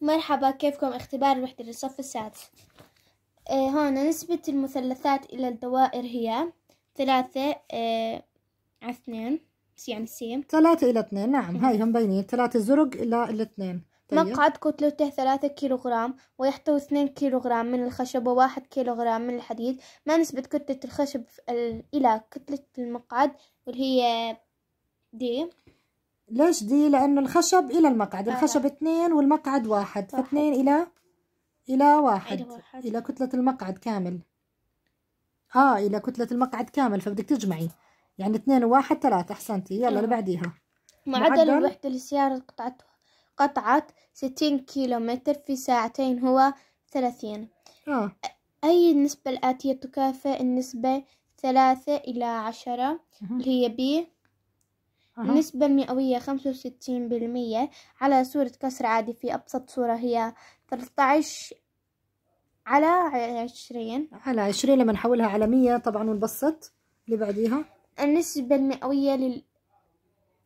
مرحبا كيفكم اختبار وحدة للصف السادس آه هون نسبة المثلثات إلى الدوائر هي ثلاثة آه على اثنين يعني سي ثلاثة إلى اثنين نعم هاي هم بينين ثلاثة زرق إلى الاثنين طيب. مقعد كتلته ثلاثة كيلوغرام ويحتوي اثنين كيلوغرام من الخشب وواحد كيلوغرام من الحديد ما نسبة كتلة الخشب إلى كتلة المقعد واللي هي دي ليش دي لانه الخشب الى المقعد الخشب اثنين والمقعد واحد, فاثنين الى الى واحد. الى كتله المقعد كامل اه الى كتله المقعد كامل فبدك تجمعي يعني اثنين وواحد ثلاثة احسنتي يلا اللي بعديها معدل الوحدة للسيارة قطعتها ستين 60 متر في ساعتين هو 30 آه. أي النسبة الآتية تكافئ النسبة ثلاثة إلى عشرة اللي هي بي النسبة المئوية خمسة وستين بالمية على صورة كسر عادي في أبسط صورة هي ثلاثة على عشرين على عشرين لما نحولها على مية طبعا ونبسط اللي بعديها النسبة المئوية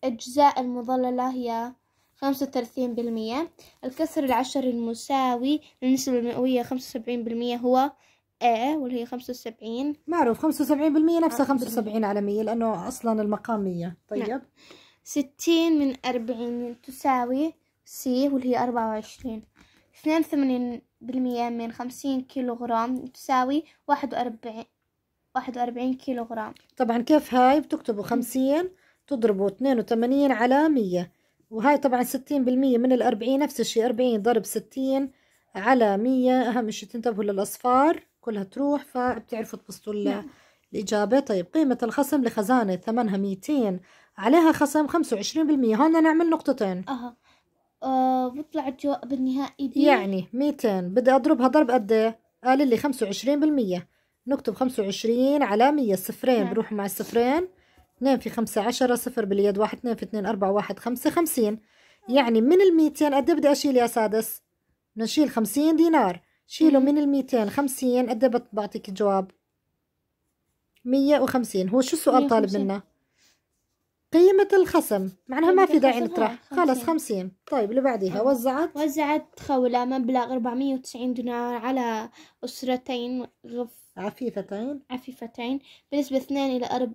للأجزاء المضللة هي خمسة وثلاثين بالمية الكسر العشر المساوي للنسبة المئوية خمسة وسبعين بالمية هو ايه واللي هي 75 معروف 75% آه، نفسها 75 على 100 لانه آه. اصلا المقام 100 طيب نعم. 60 من 40 تساوي سي واللي هي 24 82% من 50 كيلوغرام تساوي 41 41 كيلوغرام طبعا كيف هاي بتكتبوا 50 تضربوا 82 على 100 وهاي طبعا 60% من ال 40 نفس الشيء 40 ضرب 60 على 100 أهم شيء تنتبهوا للأصفار كلها تروح فبتعرفوا تبسطوا نعم. الإجابة طيب قيمة الخصم لخزانة ثمنها 200 عليها خصم 25% هون نعمل نقطتين أها أه بطلع الجواب النهائي دي. يعني 200 بدي أضربها ضرب قد إيه؟ قال لي 25% نكتب 25 على 100 صفرين نعم. بروح مع الصفرين 2 في 5 10 صفر باليد 1 2 في 2 4 1 5 50 يعني من ال 200 قد إيه بدي أشيل يا سادس؟ نشيل 50 دينار شيله من ال 250 قد ايه بعطيك جواب 150 هو شو السؤال طالب منا قيمة الخصم معناها ما في داعي نطرح خلص 50 طيب اللي بعديها آه. وزعت وزعت خولة مبلغ 490 دينار على أسرتين غف عفيفتين عفيفتين بنسبة اثنين إلى أرب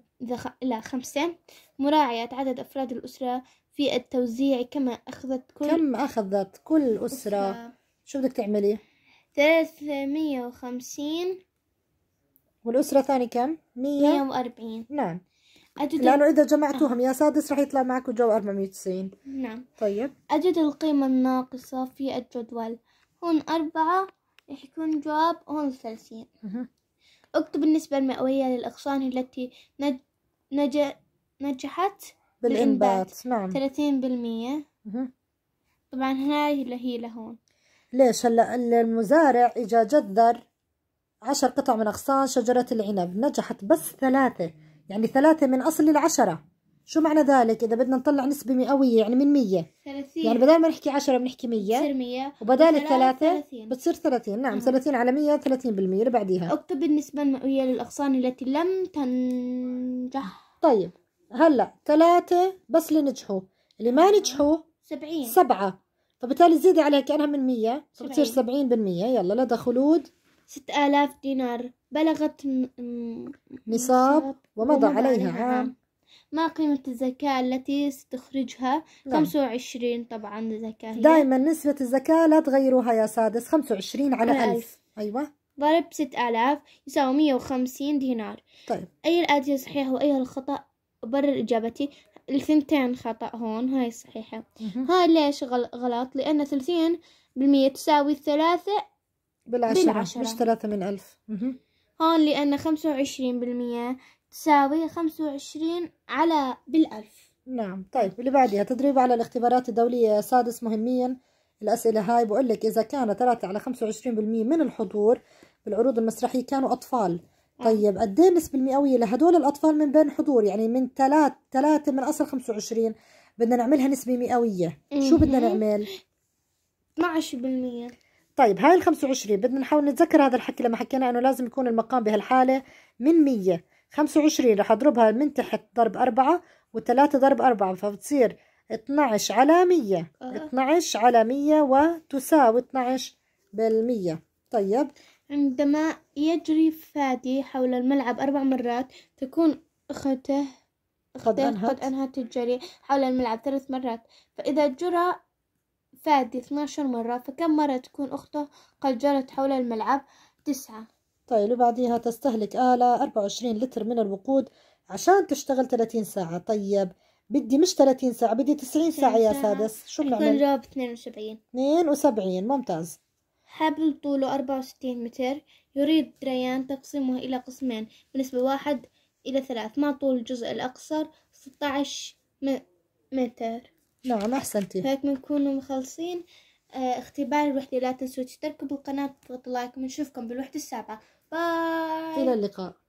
إلى خمسة مراعية عدد أفراد الأسرة في التوزيع كما أخذت كل كم أخذت كل أسرة, أسرة. شو بدك تعملي؟ ثلاثمية وخمسين والأسرة الثانية كم؟ مية مية وأربعين نعم أجد لأنه إذا جمعتوهم يا سادس راح يطلع معك جو 490 نعم طيب أجد القيمة الناقصة في الجدول هون أربعة راح يكون جواب هون ثلاثين اكتب النسبة المئوية للأغصان التي نج... نج... نجحت بالإنبات, نعم ثلاثين بالمية طبعا اللي هي لهون ليش هلا المزارع اجا جذر عشر قطع من اغصان شجرة العنب نجحت بس ثلاثة يعني ثلاثة من اصل العشرة شو معنى ذلك إذا بدنا نطلع نسبة مئوية يعني من مية ثلاثين. يعني بدل ما نحكي عشرة بنحكي مية بتصير مية وبدال الثلاثة بتصير ثلاثين نعم ثلاثين على مية ثلاثين بالمية اللي بعديها اكتب النسبة المئوية للأغصان التي لم تنجح طيب هلا ثلاثة بس اللي نجحوا اللي ما آه. نجحوا سبعين سبعة فبالتالي زيدي عليها كأنها من 100 فبتصير 70% يلا لدى خلود 6000 دينار بلغت م... م... نصاب ومضى عليها عام ما قيمة الزكاة التي ستخرجها؟ لا. 25 طبعا زكاة دائما نسبة الزكاة لا تغيروها يا سادس 25 على 1000 أيوة ضرب 6000 يساوي 150 دينار طيب أي الآتي صحيح وأيها الخطأ أبرر إجابتي الثنتين خطأ هون هاي صحيحة هاي ليش غلط لأن ثلثين بالمية تساوي ثلاثة بالعشرة, بالعشرة. مش ثلاثة من ألف هون لأن خمسة وعشرين بالمية تساوي خمسة وعشرين على بالألف نعم طيب اللي بعدها تدريب على الاختبارات الدولية سادس مهميا الأسئلة هاي بقول لك إذا كان 3 على 25% من الحضور بالعروض المسرحية كانوا أطفال آه. طيب قد ايه النسبة المئوية لهدول الأطفال من بين حضور يعني من ثلاث ثلاثة من أصل 25 بدنا نعملها نسبة مئوية شو بدنا نعمل؟ 12% طيب هاي ال 25 بدنا نحاول نتذكر هذا الحكي لما حكينا انه لازم يكون المقام بهالحالة من 100 25 رح اضربها من تحت ضرب اربعه و3 ضرب أربعة فبتصير 12 على 100 12 آه. على 100 وتساوي 12 بالمية طيب عندما يجري فادي حول الملعب أربع مرات تكون أخته قد أنهت. قد أنهت الجري حول الملعب ثلاث مرات فإذا جرى فادي 12 مرة فكم مرة تكون أخته قد جرت حول الملعب تسعة طيب وبعدها تستهلك آلة 24 لتر من الوقود عشان تشتغل 30 ساعة طيب بدي مش 30 ساعة بدي 90 ساعة, ساعة. يا سادس شو بنعمل؟ نجاوب 72 72 ممتاز حبل طوله أربعة وستين متر يريد دريان تقسيمه إلى قسمين بنسبة واحد إلى ثلاث مع طول الجزء الأقصر ستة عشر متر نعم أحسنتي هيك بنكون مخلصين آه، اختبار الوحدة لا تنسوا تشتركوا بالقناة وتضغطوا لايك ونشوفكم بالوحدة السابعة باي إلى اللقاء